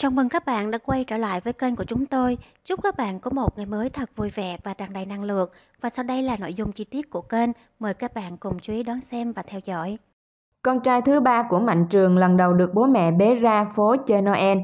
Chào mừng các bạn đã quay trở lại với kênh của chúng tôi. Chúc các bạn có một ngày mới thật vui vẻ và tràn đầy năng lượng. Và sau đây là nội dung chi tiết của kênh. Mời các bạn cùng chú ý đón xem và theo dõi. Con trai thứ ba của Mạnh Trường lần đầu được bố mẹ bế ra phố chơi Noel.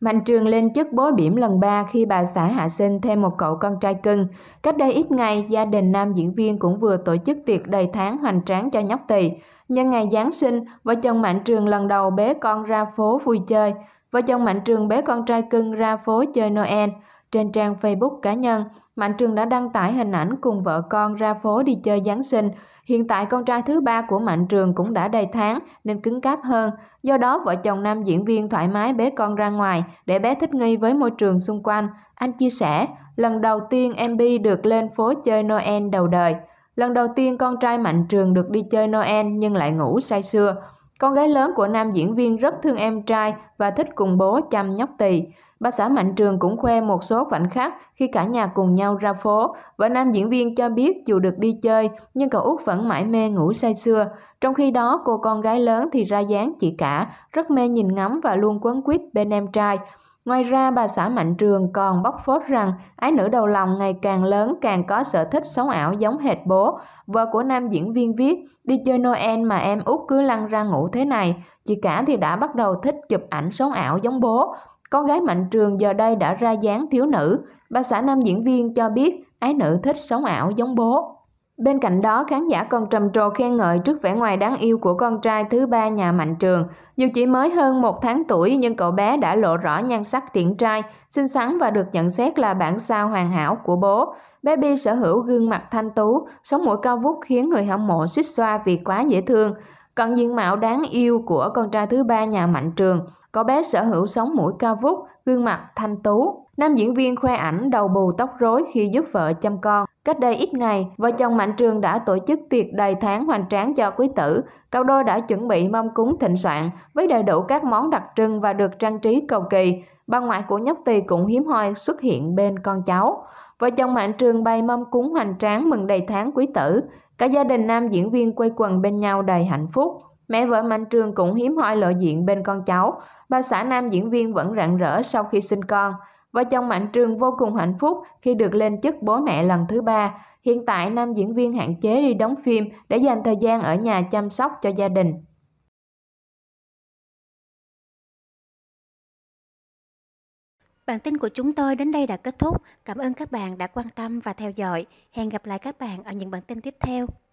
Mạnh Trường lên chức bố bỉm lần ba khi bà xã hạ sinh thêm một cậu con trai cưng. Cách đây ít ngày, gia đình nam diễn viên cũng vừa tổ chức tiệc đầy tháng hoành tráng cho nhóc tỳ. Nhân ngày Giáng sinh, vợ chồng Mạnh Trường lần đầu bế con ra phố vui chơi. Vợ chồng Mạnh Trường bế con trai cưng ra phố chơi Noel. Trên trang Facebook cá nhân, Mạnh Trường đã đăng tải hình ảnh cùng vợ con ra phố đi chơi Giáng sinh. Hiện tại con trai thứ ba của Mạnh Trường cũng đã đầy tháng nên cứng cáp hơn. Do đó vợ chồng nam diễn viên thoải mái bế con ra ngoài để bé thích nghi với môi trường xung quanh. Anh chia sẻ, lần đầu tiên MB được lên phố chơi Noel đầu đời. Lần đầu tiên con trai Mạnh Trường được đi chơi Noel nhưng lại ngủ say sưa. Con gái lớn của nam diễn viên rất thương em trai và thích cùng bố chăm nhóc tỳ. Bà xã Mạnh Trường cũng khoe một số khoảnh khắc khi cả nhà cùng nhau ra phố và nam diễn viên cho biết dù được đi chơi nhưng cậu út vẫn mãi mê ngủ say xưa. Trong khi đó cô con gái lớn thì ra dáng chị cả, rất mê nhìn ngắm và luôn quấn quýt bên em trai. Ngoài ra, bà xã Mạnh Trường còn bóc phốt rằng ái nữ đầu lòng ngày càng lớn càng có sở thích sống ảo giống hệt bố. Vợ của nam diễn viên viết, đi chơi Noel mà em út cứ lăn ra ngủ thế này. Chị cả thì đã bắt đầu thích chụp ảnh sống ảo giống bố. Con gái Mạnh Trường giờ đây đã ra dáng thiếu nữ. Bà xã nam diễn viên cho biết ái nữ thích sống ảo giống bố. Bên cạnh đó, khán giả còn trầm trồ khen ngợi trước vẻ ngoài đáng yêu của con trai thứ ba nhà Mạnh Trường. Dù chỉ mới hơn một tháng tuổi nhưng cậu bé đã lộ rõ nhan sắc điển trai, xinh xắn và được nhận xét là bản sao hoàn hảo của bố. Baby sở hữu gương mặt thanh tú, sống mũi cao vút khiến người hâm mộ suýt xoa vì quá dễ thương. Còn diện mạo đáng yêu của con trai thứ ba nhà Mạnh Trường có bé sở hữu sống mũi cao vút, gương mặt thanh tú. Nam diễn viên khoe ảnh đầu bù tóc rối khi giúp vợ chăm con. Cách đây ít ngày, vợ chồng Mạnh Trường đã tổ chức tiệc đầy tháng hoành tráng cho quý tử. Cặp đôi đã chuẩn bị mâm cúng thịnh soạn với đầy đủ các món đặc trưng và được trang trí cầu kỳ. Bà ngoại của nhóc tỳ cũng hiếm hoi xuất hiện bên con cháu. Vợ chồng Mạnh Trường bày mâm cúng hoành tráng mừng đầy tháng quý tử. Cả gia đình nam diễn viên quây quần bên nhau đầy hạnh phúc. Mẹ vợ Mạnh Trường cũng hiếm hoi lộ diện bên con cháu. Bà xã nam diễn viên vẫn rạng rỡ sau khi sinh con. Vợ chồng Mạnh Trường vô cùng hạnh phúc khi được lên chức bố mẹ lần thứ ba. Hiện tại, nam diễn viên hạn chế đi đóng phim để dành thời gian ở nhà chăm sóc cho gia đình. Bản tin của chúng tôi đến đây đã kết thúc. Cảm ơn các bạn đã quan tâm và theo dõi. Hẹn gặp lại các bạn ở những bản tin tiếp theo.